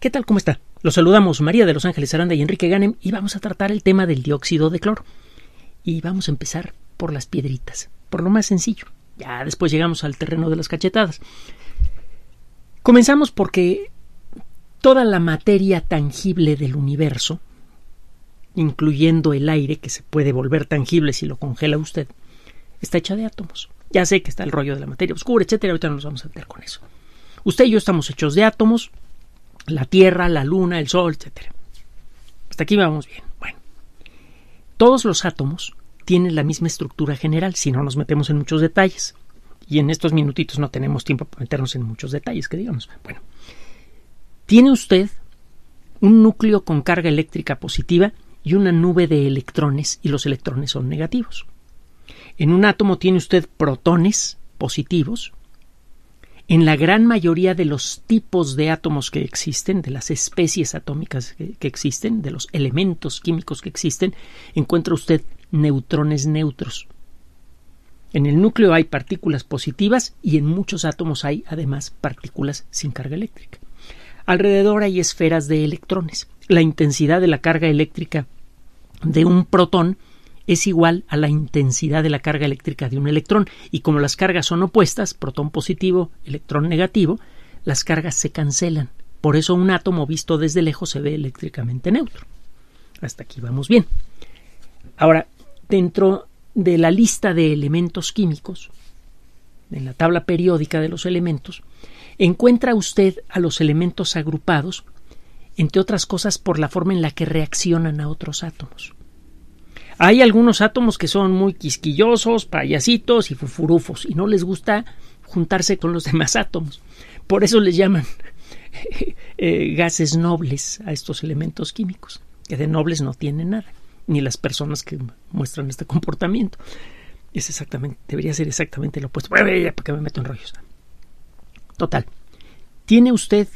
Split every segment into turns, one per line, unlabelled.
¿Qué tal? ¿Cómo está? Los saludamos María de Los Ángeles Aranda y Enrique Ganem y vamos a tratar el tema del dióxido de cloro. Y vamos a empezar por las piedritas, por lo más sencillo. Ya después llegamos al terreno de las cachetadas. Comenzamos porque toda la materia tangible del universo, incluyendo el aire que se puede volver tangible si lo congela usted, está hecha de átomos. Ya sé que está el rollo de la materia oscura, etcétera, ahorita no nos vamos a meter con eso. Usted y yo estamos hechos de átomos, la Tierra, la Luna, el Sol, etc. Hasta aquí vamos bien. Bueno, todos los átomos tienen la misma estructura general, si no nos metemos en muchos detalles. Y en estos minutitos no tenemos tiempo para meternos en muchos detalles, que digamos. Bueno, tiene usted un núcleo con carga eléctrica positiva y una nube de electrones, y los electrones son negativos. En un átomo tiene usted protones positivos en la gran mayoría de los tipos de átomos que existen, de las especies atómicas que, existen, de los elementos químicos que existen, encuentra usted neutrones neutros. En el núcleo hay partículas positivas y en muchos átomos hay además partículas sin carga eléctrica. Alrededor hay esferas de electrones. La intensidad de la carga eléctrica de un protón es igual a la intensidad de la carga eléctrica de un electrón y como las cargas son opuestas, protón positivo, electrón negativo, las cargas se cancelan. Por eso un átomo visto desde lejos se ve eléctricamente neutro. Hasta aquí vamos bien. Ahora, dentro de la lista de elementos químicos, en la tabla periódica de los elementos, encuentra usted a los elementos agrupados, entre otras cosas por la forma en la que reaccionan a otros átomos. Hay algunos átomos que son muy quisquillosos, payasitos y fufurufos y no les gusta juntarse con los demás átomos. Por eso les llaman eh, gases nobles a estos elementos químicos, que de nobles no tienen nada, ni las personas que muestran este comportamiento. Es exactamente, debería ser exactamente lo opuesto. ¿Para qué me meto en rollos? Total. Tiene usted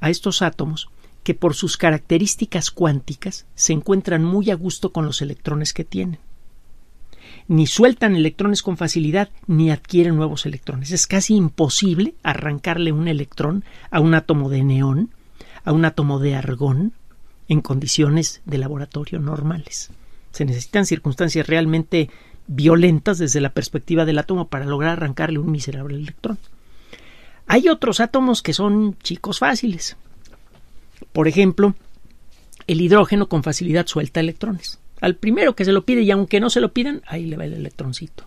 a estos átomos que por sus características cuánticas se encuentran muy a gusto con los electrones que tienen. Ni sueltan electrones con facilidad, ni adquieren nuevos electrones. Es casi imposible arrancarle un electrón a un átomo de neón, a un átomo de argón, en condiciones de laboratorio normales. Se necesitan circunstancias realmente violentas desde la perspectiva del átomo para lograr arrancarle un miserable electrón. Hay otros átomos que son chicos fáciles, por ejemplo, el hidrógeno con facilidad suelta electrones. Al primero que se lo pide y aunque no se lo pidan, ahí le va el electroncito.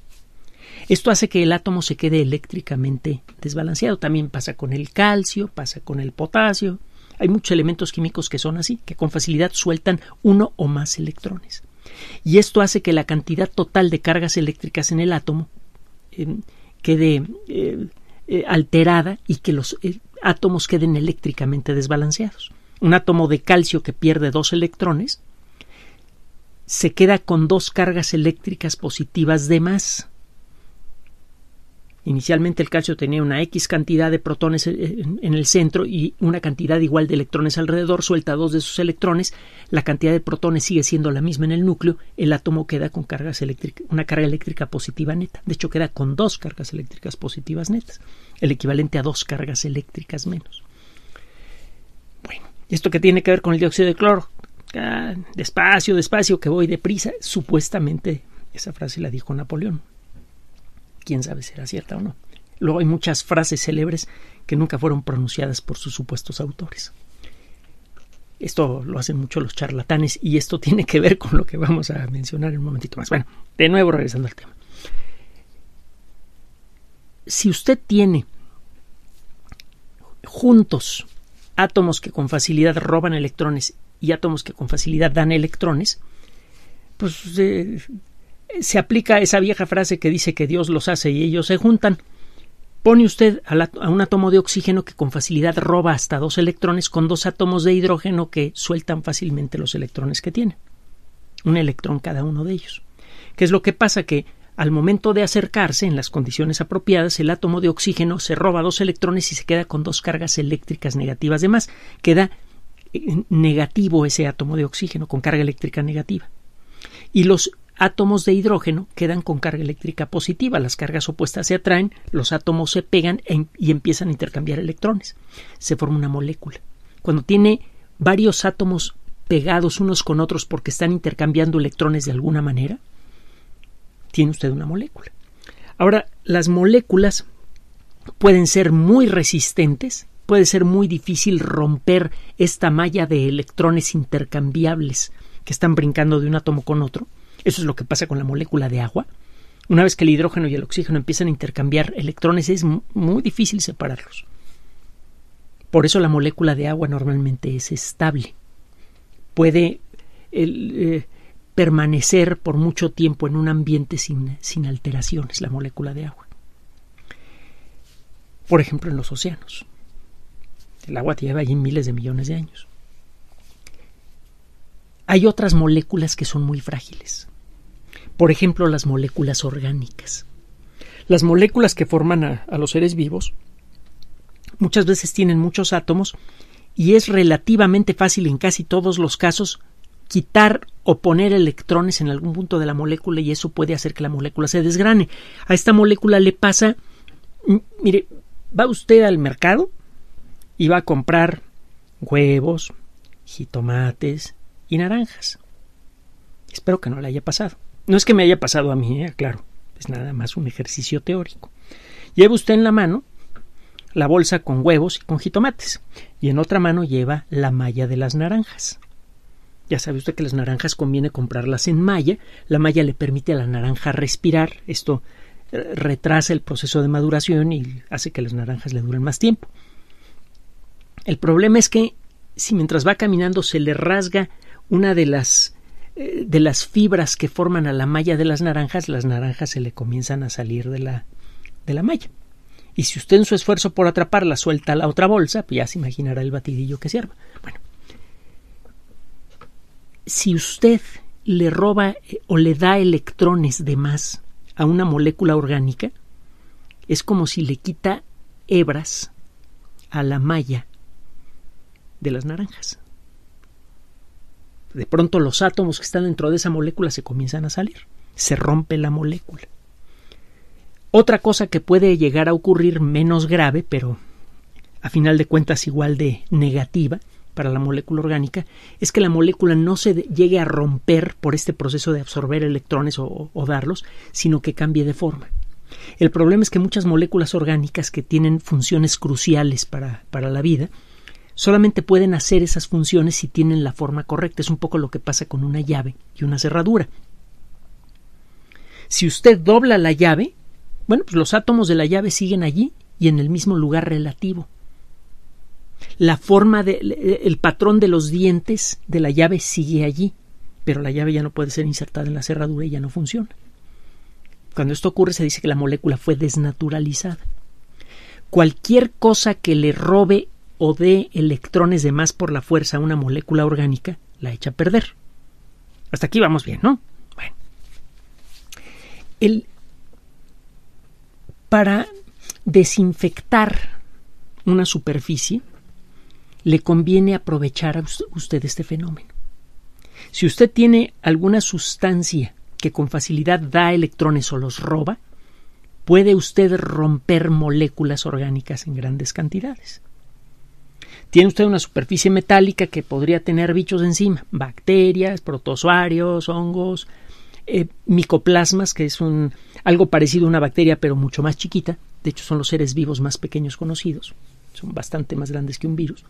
Esto hace que el átomo se quede eléctricamente desbalanceado. También pasa con el calcio, pasa con el potasio. Hay muchos elementos químicos que son así, que con facilidad sueltan uno o más electrones. Y esto hace que la cantidad total de cargas eléctricas en el átomo em, quede eh, eh, alterada y que los eh, átomos queden eléctricamente desbalanceados. Un átomo de calcio que pierde dos electrones se queda con dos cargas eléctricas positivas de más. Inicialmente el calcio tenía una X cantidad de protones eh, en, el centro y una cantidad igual de electrones alrededor, suelta dos de sus electrones, la cantidad de protones sigue siendo la misma en el núcleo, el átomo queda con cargas eléctricas, una carga eléctrica positiva neta, de hecho queda con dos cargas eléctricas positivas netas, el equivalente a dos cargas eléctricas menos. Bueno, esto que tiene que ver con el dióxido de cloro, ah, despacio, despacio, que voy deprisa, supuestamente esa frase la dijo Napoleón quién sabe si era cierta o no. Luego hay muchas frases célebres que nunca fueron pronunciadas por sus supuestos autores. Esto lo hacen mucho los charlatanes y esto tiene que ver con lo que vamos a mencionar en un momentito más. Bueno, de nuevo regresando al tema. Si usted tiene juntos átomos que con facilidad roban electrones y átomos que con facilidad dan electrones, pues eh, se aplica esa vieja frase que dice que Dios los hace y ellos se juntan. Pone usted a, un átomo de oxígeno que con facilidad roba hasta dos electrones con dos átomos de hidrógeno que sueltan fácilmente los electrones que tiene. Un electrón cada uno de ellos. ¿Qué es lo que pasa? Que al momento de acercarse, en las condiciones apropiadas, el átomo de oxígeno se roba dos electrones y se queda con dos cargas eléctricas negativas Además, Queda eh, negativo ese átomo de oxígeno, con carga eléctrica negativa. Y los átomos de hidrógeno quedan con carga eléctrica positiva, las cargas opuestas se atraen, los átomos se pegan y empiezan a intercambiar electrones. Se forma una molécula. Cuando tiene varios átomos pegados unos con otros porque están intercambiando electrones de alguna manera, tiene usted una molécula. Ahora, las moléculas pueden ser muy resistentes, puede ser muy difícil romper esta malla de electrones intercambiables que están brincando de un átomo con otro, eso es lo que pasa con la molécula de agua. Una vez que el hidrógeno y el oxígeno empiezan a intercambiar electrones, es muy difícil separarlos. Por eso la molécula de agua normalmente es estable. Puede eh, permanecer por mucho tiempo en un ambiente sin, sin alteraciones, la molécula de agua. Por ejemplo, en los océanos. El agua lleva allí miles de millones de años. Hay otras moléculas que son muy frágiles. Por ejemplo, las moléculas orgánicas. Las moléculas que forman a, los seres vivos muchas veces tienen muchos átomos y es relativamente fácil en casi todos los casos quitar o poner electrones en algún punto de la molécula y eso puede hacer que la molécula se desgrane. A esta molécula le pasa, mire, va usted al mercado y va a comprar huevos, jitomates y naranjas. Espero que no le haya pasado. No es que me haya pasado a mí, ¿eh? claro, es nada más un ejercicio teórico. Lleva usted en la mano la bolsa con huevos y con jitomates, y en otra mano lleva la malla de las naranjas. Ya sabe usted que las naranjas conviene comprarlas en malla, la malla le permite a la naranja respirar, esto eh, retrasa el proceso de maduración y hace que las naranjas le duren más tiempo. El problema es que si mientras va caminando se le rasga una de las de las fibras que forman a la malla de las naranjas, las naranjas se le comienzan a salir de la, de la malla. Y si usted en su esfuerzo por atraparla suelta la otra bolsa, pues ya se imaginará el batidillo que se Bueno, si usted le roba eh, o le da electrones de más a una molécula orgánica, es como si le quita hebras a la malla de las naranjas de pronto los átomos que están dentro de esa molécula se comienzan a salir, se rompe la molécula. Otra cosa que puede llegar a ocurrir menos grave, pero a final de cuentas igual de negativa para la molécula orgánica, es que la molécula no se llegue a romper por este proceso de absorber electrones o, darlos, sino que cambie de forma. El problema es que muchas moléculas orgánicas que tienen funciones cruciales para, para la vida, solamente pueden hacer esas funciones si tienen la forma correcta. Es un poco lo que pasa con una llave y una cerradura. Si usted dobla la llave, bueno, pues los átomos de la llave siguen allí y en el mismo lugar relativo. La forma de, el patrón de los dientes de la llave sigue allí, pero la llave ya no puede ser insertada en la cerradura y ya no funciona. Cuando esto ocurre se dice que la molécula fue desnaturalizada. Cualquier cosa que le robe o dé electrones de más por la fuerza a una molécula orgánica, la echa a perder. Hasta aquí vamos bien, ¿no? Bueno. para desinfectar una superficie, le conviene aprovechar a usted este fenómeno. Si usted tiene alguna sustancia que con facilidad da electrones o los roba, puede usted romper moléculas orgánicas en grandes cantidades tiene usted una superficie metálica que podría tener bichos encima, bacterias, protozoarios, hongos, eh, micoplasmas, que es un, algo parecido a una bacteria pero mucho más chiquita, de hecho son los seres vivos más pequeños conocidos, son bastante más grandes que un virus.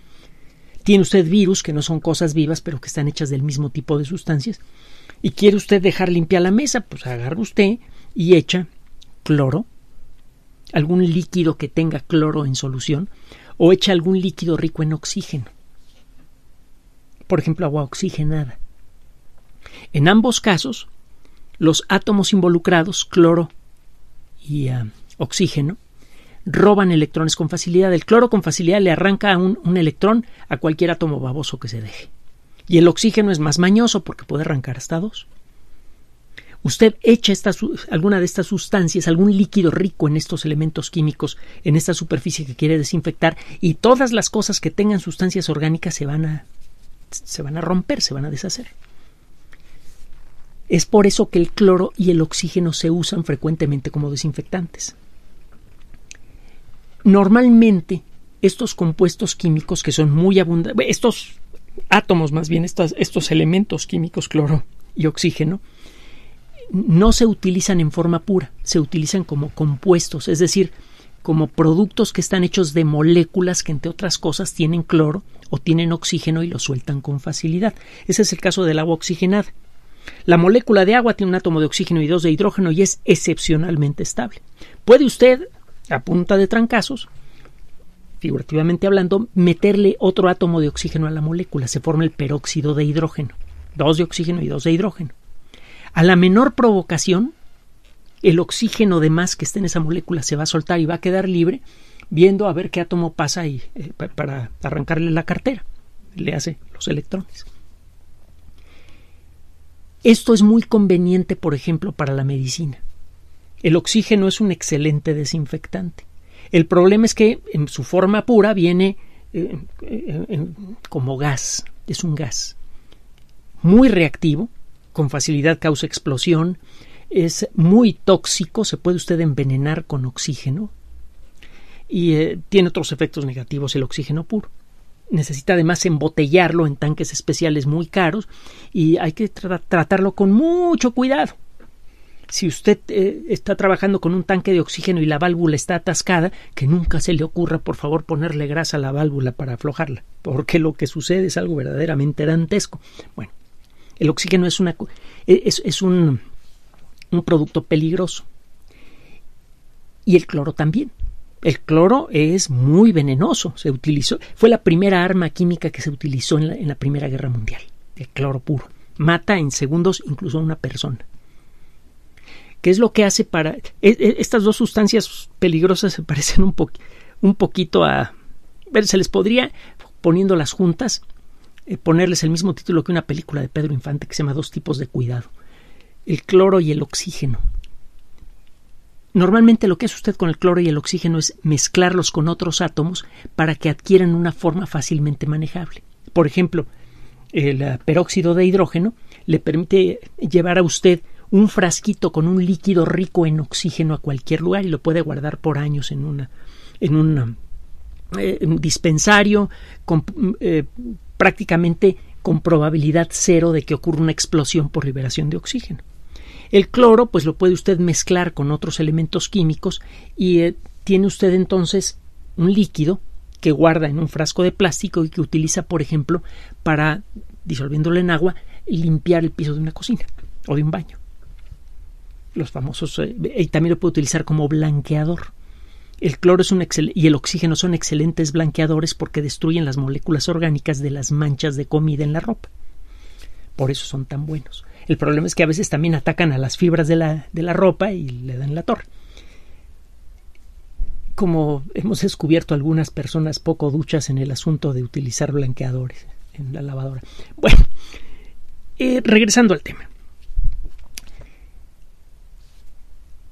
Tiene usted virus que no son cosas vivas pero que están hechas del mismo tipo de sustancias y quiere usted dejar limpia la mesa, pues agarra usted y echa cloro, algún líquido que tenga cloro en solución, o echa algún líquido rico en oxígeno, por ejemplo agua oxigenada. En ambos casos, los átomos involucrados, cloro y ah, oxígeno, roban electrones con facilidad. El cloro con facilidad le arranca un, un, electrón a cualquier átomo baboso que se deje. Y el oxígeno es más mañoso porque puede arrancar hasta dos usted echa alguna de estas sustancias, algún líquido rico en estos elementos químicos, en esta superficie que quiere desinfectar, y todas las cosas que tengan sustancias orgánicas se van a, se van a romper, se van a deshacer. Es por eso que el cloro y el oxígeno se usan frecuentemente como desinfectantes. Normalmente, estos compuestos químicos que son muy abundantes, estos átomos más bien, estos elementos químicos, cloro y oxígeno, no se utilizan en forma pura, se utilizan como compuestos, es decir, como productos que están hechos de moléculas que entre otras cosas tienen cloro o tienen oxígeno y lo sueltan con facilidad. Ese es el caso del agua oxigenada. La molécula de agua tiene un átomo de oxígeno y dos de hidrógeno y es excepcionalmente estable. Puede usted, a punta de trancazos, figurativamente hablando, meterle otro átomo de oxígeno a la molécula. Se forma el peróxido de hidrógeno. Dos de oxígeno y dos de hidrógeno. A la menor provocación, el oxígeno de más que esté en esa molécula se va a soltar y va a quedar libre, viendo a ver qué átomo pasa eh, ahí para arrancarle la cartera. Le hace los electrones. Esto es muy conveniente, por ejemplo, para la medicina. El oxígeno es un excelente desinfectante. El problema es que en su forma pura viene eh, eh, como gas, es un gas muy reactivo con facilidad causa explosión, es muy tóxico, se puede usted envenenar con oxígeno y eh, tiene otros efectos negativos el oxígeno puro. Necesita además embotellarlo en tanques especiales muy caros y hay que tratarlo con mucho cuidado. Si usted eh, está trabajando con un tanque de oxígeno y la válvula está atascada, que nunca se le ocurra, por favor, ponerle grasa a la válvula para aflojarla, porque lo que sucede es algo verdaderamente dantesco. Bueno, el oxígeno es, e, es, un, producto peligroso. Y el cloro también. El cloro es muy venenoso. Se utilizó, fue la primera arma química que se utilizó en la, en la, Primera Guerra Mundial. El cloro puro. Mata en segundos incluso a una persona. ¿Qué es lo que hace para... E, e, estas dos sustancias peligrosas se parecen un, un poquito a... Se les podría, poniéndolas juntas, eh, ponerles el mismo título que una película de Pedro Infante que se llama Dos tipos de cuidado, el cloro y el oxígeno. Normalmente lo que hace usted con el cloro y el oxígeno es mezclarlos con otros átomos para que adquieran una forma fácilmente manejable. Por ejemplo, el eh, peróxido de hidrógeno le permite llevar a usted un frasquito con un líquido rico en oxígeno a cualquier lugar y lo puede guardar por años en una en eh, un dispensario prácticamente con probabilidad cero de que ocurra una explosión por liberación de oxígeno. El cloro, pues lo puede usted mezclar con otros elementos químicos y eh, tiene usted entonces un líquido que guarda en un frasco de plástico y que utiliza, por ejemplo, para, disolviéndolo en agua, limpiar el piso de una cocina o de un baño. Los famosos, eh, y también lo puede utilizar como blanqueador. El cloro y el oxígeno son excelentes blanqueadores porque destruyen las moléculas orgánicas de las manchas de comida en la ropa. Por eso son tan buenos. El problema es que a veces también atacan a las fibras de la, ropa y le dan la torre. Como hemos descubierto algunas personas poco duchas en el asunto de utilizar blanqueadores en la lavadora. Bueno, eh, regresando al tema.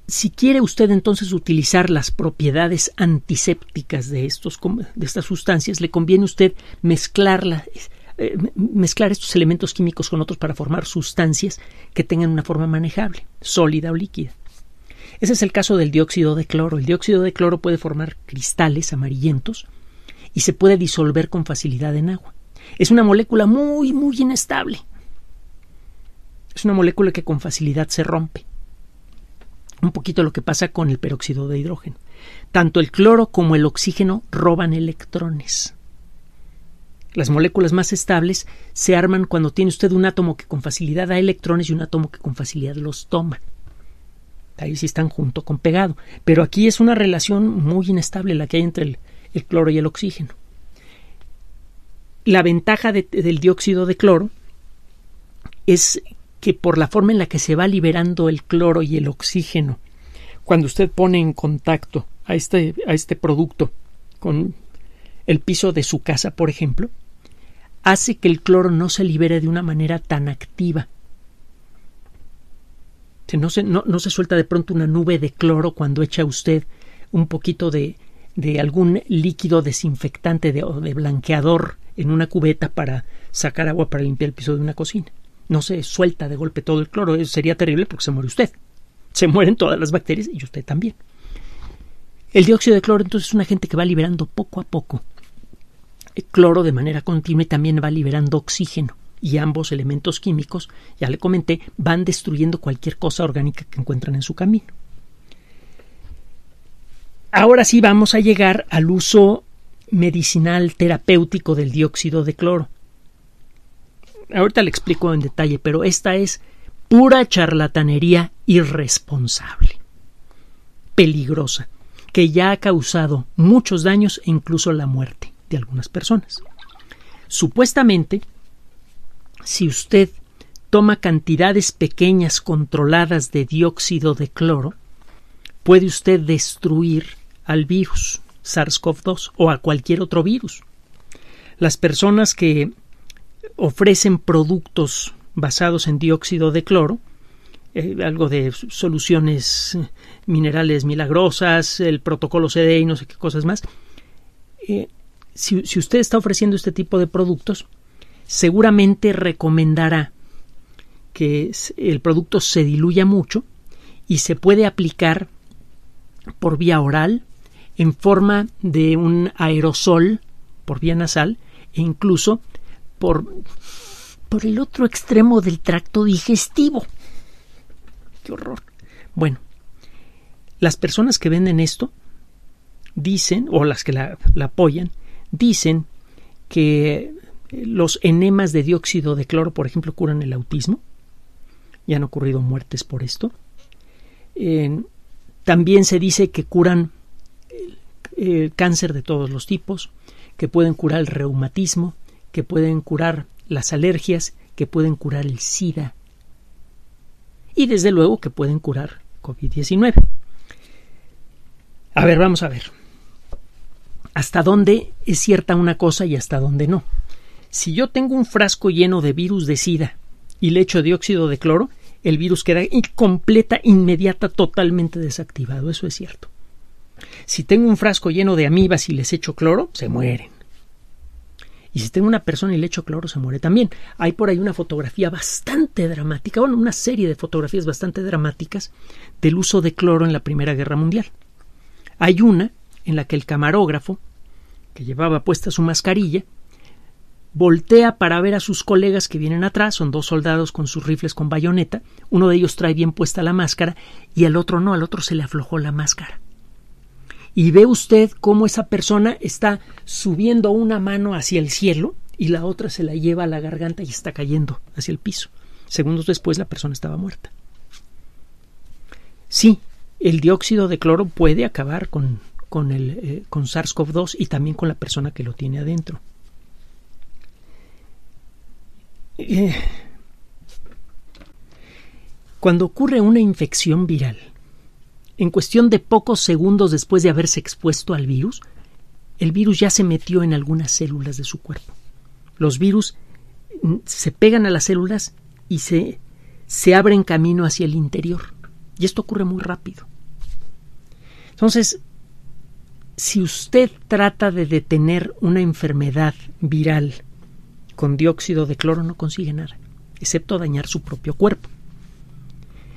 si quiere usted entonces utilizar las propiedades antisépticas de, estos, de estas sustancias, le conviene usted mezclarlas eh, mezclar estos elementos químicos con otros para formar sustancias que tengan una forma manejable, sólida o líquida. Ese es el caso del dióxido de cloro. El dióxido de cloro puede formar cristales amarillentos y se puede disolver con facilidad en agua. Es una molécula muy, muy inestable. Es una molécula que con facilidad se rompe un poquito lo que pasa con el peróxido de hidrógeno. Tanto el cloro como el oxígeno roban electrones. Las moléculas más estables se arman cuando tiene usted un átomo que con facilidad da electrones y un átomo que con facilidad los toma. Ahí sí están junto con pegado. Pero aquí es una relación muy inestable la que hay entre el, cloro y el oxígeno. La ventaja del dióxido de cloro es por la forma en la que se va liberando el cloro y el oxígeno, cuando usted pone en contacto a este, a este producto con el piso de su casa, por ejemplo, hace que el cloro no se libere de una manera tan activa. No se, no, se suelta de pronto una nube de cloro cuando echa usted un poquito de, de algún líquido desinfectante o de blanqueador en una cubeta para sacar agua para limpiar el piso de una cocina no se suelta de golpe todo el cloro. Eso eh, sería terrible porque se muere usted. Se mueren todas las bacterias y usted también. El dióxido de cloro entonces es un agente que va liberando poco a poco el cloro de manera continua y también va liberando oxígeno. Y ambos elementos químicos, ya le comenté, van destruyendo cualquier cosa orgánica que encuentran en su camino. Ahora sí vamos a llegar al uso medicinal terapéutico del dióxido de cloro ahorita le explico en detalle, pero esta es pura charlatanería irresponsable, peligrosa, que ya ha causado muchos daños e incluso la muerte de algunas personas. Supuestamente, si usted toma cantidades pequeñas controladas de dióxido de cloro, puede usted destruir al virus SARS-CoV-2 o a cualquier otro virus. Las personas que ofrecen productos basados en dióxido de cloro, eh, algo de soluciones eh, minerales milagrosas, el protocolo CD y no sé qué cosas más. Eh, si, si usted está ofreciendo este tipo de productos, seguramente recomendará que el producto se diluya mucho y se puede aplicar por vía oral en forma de un aerosol por vía nasal e incluso por, por el otro extremo del tracto digestivo. Qué horror. Bueno, las personas que venden esto dicen, o las que la, apoyan, dicen que los enemas de dióxido de cloro, por ejemplo, curan el autismo. y han ocurrido muertes por esto. también se dice que curan el cáncer de todos los tipos, que pueden curar el reumatismo, que pueden curar las alergias, que pueden curar el SIDA y desde luego que pueden curar COVID-19. A ver, vamos a ver. ¿Hasta dónde es cierta una cosa y hasta dónde no? Si yo tengo un frasco lleno de virus de SIDA y le echo dióxido de cloro, el virus queda incompleta, inmediata, totalmente desactivado. Eso es cierto. Si tengo un frasco lleno de amibas y les echo cloro, se mueren. Y si tengo una persona y le echo cloro, se muere también. Hay por ahí una fotografía bastante dramática, bueno, una serie de fotografías bastante dramáticas del uso de cloro en la Primera Guerra Mundial. Hay una en la que el camarógrafo, que llevaba puesta su mascarilla, voltea para ver a sus colegas que vienen atrás, son dos soldados con sus rifles con bayoneta, uno de ellos trae bien puesta la máscara y al otro no, al otro se le aflojó la máscara y ve usted cómo esa persona está subiendo una mano hacia el cielo y la otra se la lleva a la garganta y está cayendo hacia el piso. Segundos después la persona estaba muerta. Sí, el dióxido de cloro puede acabar con, con eh, SARS-CoV-2 y también con la persona que lo tiene adentro. Eh, cuando ocurre una infección viral, en cuestión de pocos segundos después de haberse expuesto al virus, el virus ya se metió en algunas células de su cuerpo. Los virus mm, se pegan a las células y se, se abren camino hacia el interior. Y esto ocurre muy rápido. Entonces, si usted trata de detener una enfermedad viral con dióxido de cloro, no consigue nada, excepto dañar su propio cuerpo.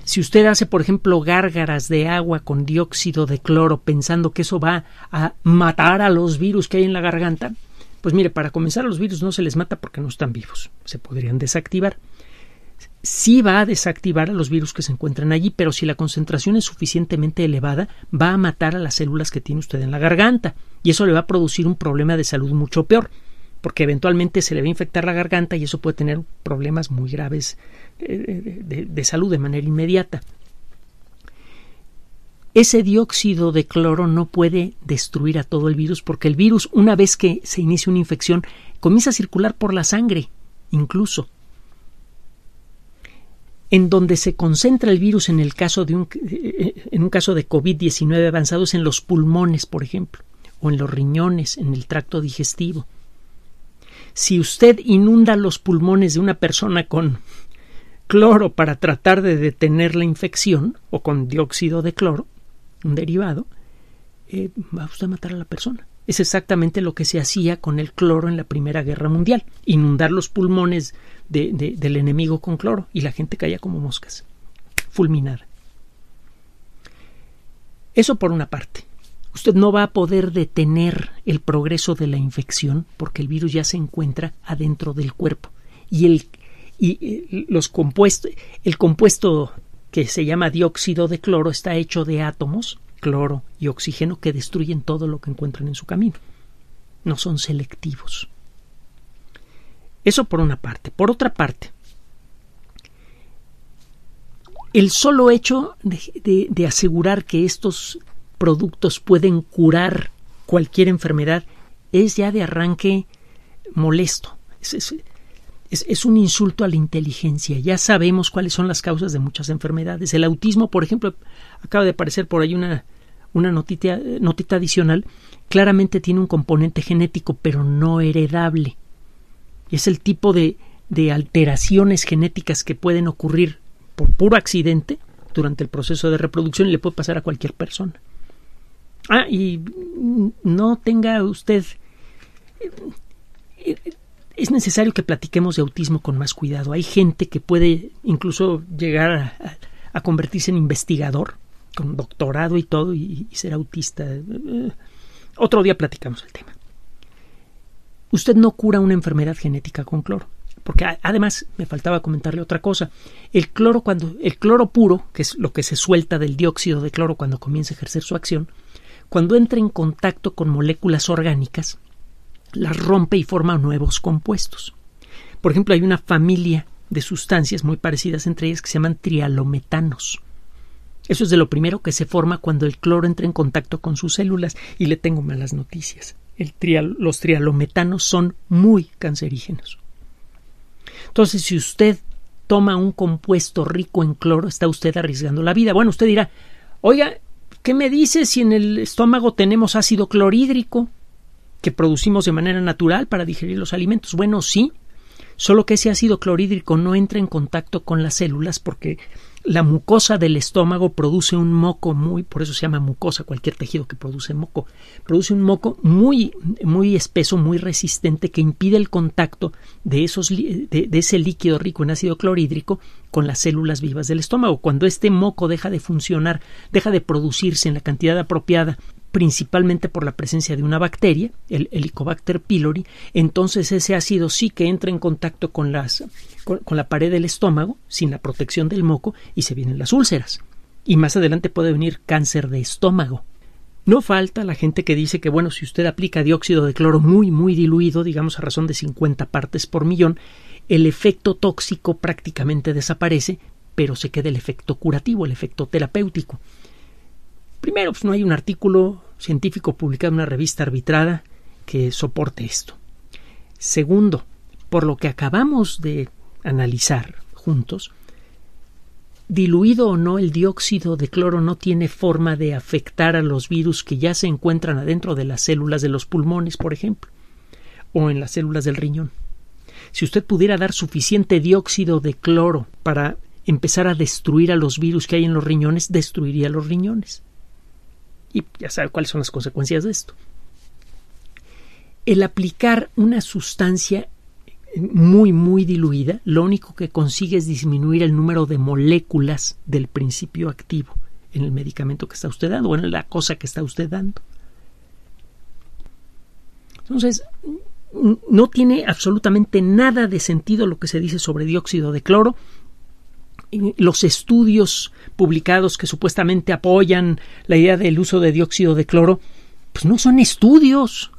Si usted hace, por ejemplo, gárgaras de agua con dióxido de cloro pensando que eso va a matar a los virus que hay en la garganta, pues mire, para comenzar los virus no se les mata porque no están vivos, se podrían desactivar. Sí va a desactivar a los virus que se encuentran allí, pero si la concentración es suficientemente elevada, va a matar a las células que tiene usted en la garganta, y eso le va a producir un problema de salud mucho peor, porque eventualmente se le va a infectar la garganta y eso puede tener problemas muy graves eh, de, salud de manera inmediata. Ese dióxido de cloro no puede destruir a todo el virus porque el virus, una vez que se inicia una infección, comienza a circular por la sangre, incluso. En donde se concentra el virus en el caso de un, eh, eh, en un caso de COVID-19 avanzado es en los pulmones, por ejemplo, o en los riñones, en el tracto digestivo. Si usted inunda los pulmones de una persona con cloro para tratar de detener la infección o con dióxido de cloro, un derivado, eh, va usted a matar a la persona. Es exactamente lo que se hacía con el cloro en la Primera Guerra Mundial, inundar los pulmones del enemigo con cloro y la gente caía como moscas, fulminar. Eso por una parte. Usted no va a poder detener el progreso de la infección porque el virus ya se encuentra adentro del cuerpo y el y los compuestos, el compuesto que se llama dióxido de cloro está hecho de átomos, cloro y oxígeno, que destruyen todo lo que encuentran en su camino. No son selectivos. Eso por una parte. Por otra parte, el solo hecho de, asegurar que estos productos pueden curar cualquier enfermedad es ya de arranque molesto es, un insulto a la inteligencia. Ya sabemos cuáles son las causas de muchas enfermedades. El autismo, por ejemplo, acaba de aparecer por ahí una, una notita, adicional, claramente tiene un componente genético, pero no heredable. Es el tipo de, de alteraciones genéticas que pueden ocurrir por puro accidente durante el proceso de reproducción y le puede pasar a cualquier persona. Ah, y no tenga usted eh, es necesario que platiquemos de autismo con más cuidado. Hay gente que puede incluso llegar a, convertirse en investigador, con doctorado y todo, y, ser autista. Eh, otro día platicamos el tema. Usted no cura una enfermedad genética con cloro, porque además me faltaba comentarle otra cosa. El cloro cuando el cloro puro, que es lo que se suelta del dióxido de cloro cuando comienza a ejercer su acción, cuando entra en contacto con moléculas orgánicas, las rompe y forma nuevos compuestos. Por ejemplo, hay una familia de sustancias muy parecidas entre ellas que se llaman trialometanos. Eso es de lo primero que se forma cuando el cloro entra en contacto con sus células y le tengo malas noticias. los trialometanos son muy cancerígenos. Entonces, si usted toma un compuesto rico en cloro, está usted arriesgando la vida. Bueno, usted dirá, oiga, ¿qué me dice si en el estómago tenemos ácido clorhídrico? que producimos de manera natural para digerir los alimentos. Bueno, sí, solo que ese ácido clorhídrico no entra en contacto con las células porque la mucosa del estómago produce un moco muy, por eso se llama mucosa cualquier tejido que produce moco, produce un moco muy, muy espeso, muy resistente que impide el contacto de, esos, de ese líquido rico en ácido clorhídrico con las células vivas del estómago. Cuando este moco deja de funcionar, deja de producirse en la cantidad apropiada principalmente por la presencia de una bacteria, el Helicobacter pylori, entonces ese ácido sí que entra en contacto con, la pared del estómago, sin la protección del moco, y se vienen las úlceras. Y más adelante puede venir cáncer de estómago. No falta la gente que dice que, bueno, si usted aplica dióxido de cloro muy, muy diluido, digamos a razón de 50 partes por millón, el efecto tóxico prácticamente desaparece, pero se queda el efecto curativo, el efecto terapéutico. Primero, pues no hay un artículo científico publicado en una revista arbitrada que soporte esto. Segundo, por lo que acabamos de analizar juntos, diluido o no el dióxido de cloro no tiene forma de afectar a los virus que ya se encuentran adentro de las células de los pulmones, por ejemplo, o en las células del riñón. Si usted pudiera dar suficiente dióxido de cloro para empezar a destruir a los virus que hay en los riñones, destruiría los riñones y ya sabe cuáles son las consecuencias de esto. El aplicar una sustancia muy, muy diluida, lo único que consigue es disminuir el número de moléculas del principio activo en el medicamento que está usted dando o en la cosa que está usted dando. Entonces, no tiene absolutamente nada de sentido lo que se dice sobre dióxido de cloro, los estudios publicados que supuestamente apoyan la idea del uso de dióxido de cloro, pues no son estudios.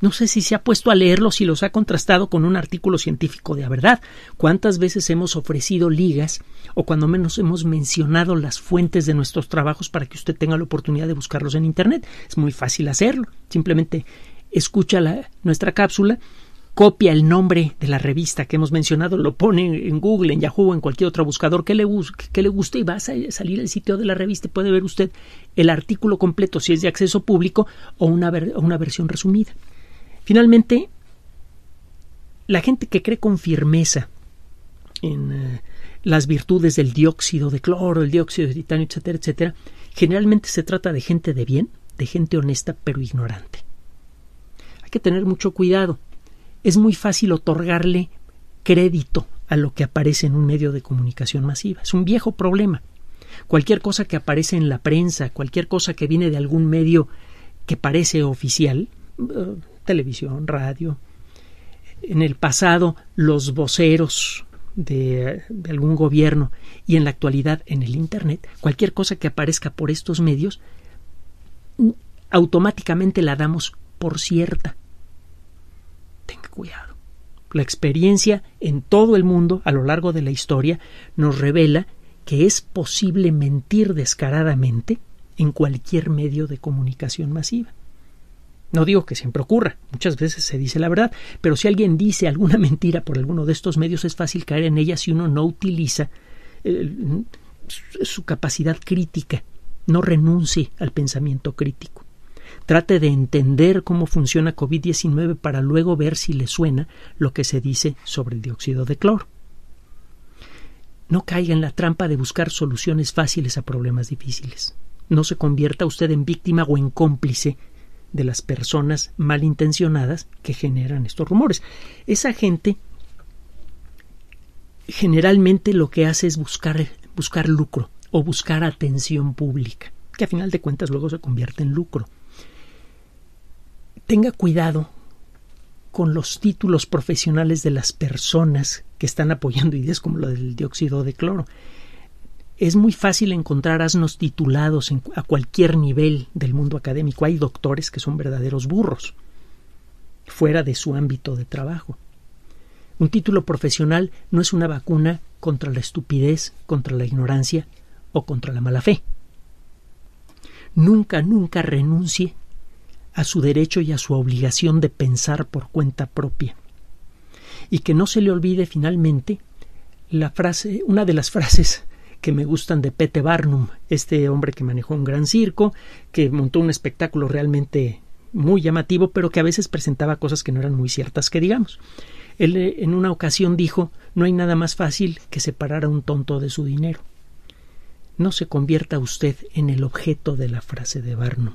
No sé si se ha puesto a leerlos y los ha contrastado con un artículo científico de la verdad. ¿Cuántas veces hemos ofrecido ligas o cuando menos hemos mencionado las fuentes de nuestros trabajos para que usted tenga la oportunidad de buscarlos en Internet? Es muy fácil hacerlo. Simplemente escucha la, nuestra cápsula copia el nombre de la revista que hemos mencionado, lo pone en Google, en Yahoo, en cualquier otro buscador que le, que le guste y va a salir el sitio de la revista. y Puede ver usted el artículo completo si es de acceso público o una, una versión resumida. Finalmente, la gente que cree con firmeza en eh, las virtudes del dióxido de cloro, el dióxido de titanio, etcétera, etcétera, generalmente se trata de gente de bien, de gente honesta pero ignorante. Hay que tener mucho cuidado es muy fácil otorgarle crédito a lo que aparece en un medio de comunicación masiva. Es un viejo problema. Cualquier cosa que aparece en la prensa, cualquier cosa que viene de algún medio que parece oficial, eh, televisión, radio, en el pasado los voceros de, algún gobierno y en la actualidad en el Internet, cualquier cosa que aparezca por estos medios, automáticamente la damos por cierta cuidado. La experiencia en todo el mundo a lo largo de la historia nos revela que es posible mentir descaradamente en cualquier medio de comunicación masiva. No digo que siempre ocurra, muchas veces se dice la verdad, pero si alguien dice alguna mentira por alguno de estos medios es fácil caer en ella si uno no utiliza eh, su capacidad crítica, no renuncie al pensamiento crítico trate de entender cómo funciona COVID-19 para luego ver si le suena lo que se dice sobre el dióxido de cloro. No caiga en la trampa de buscar soluciones fáciles a problemas difíciles. No se convierta usted en víctima o en cómplice de las personas malintencionadas que generan estos rumores. Esa gente generalmente lo que hace es buscar, buscar lucro o buscar atención pública, que a final de cuentas luego se convierte en lucro tenga cuidado con los títulos profesionales de las personas que están apoyando ideas como la del dióxido de cloro. Es muy fácil encontrar asnos titulados a cualquier nivel del mundo académico. Hay doctores que son verdaderos burros, fuera de su ámbito de trabajo. Un título profesional no es una vacuna contra la estupidez, contra la ignorancia o contra la mala fe. Nunca, nunca renuncie a su derecho y a su obligación de pensar por cuenta propia. Y que no se le olvide finalmente la frase, una de las frases que me gustan de Pete Barnum, este hombre que manejó un gran circo, que montó un espectáculo realmente muy llamativo, pero que a veces presentaba cosas que no eran muy ciertas, que digamos. Él eh, en una ocasión dijo, no hay nada más fácil que separar a un tonto de su dinero. No se convierta usted en el objeto de la frase de Barnum.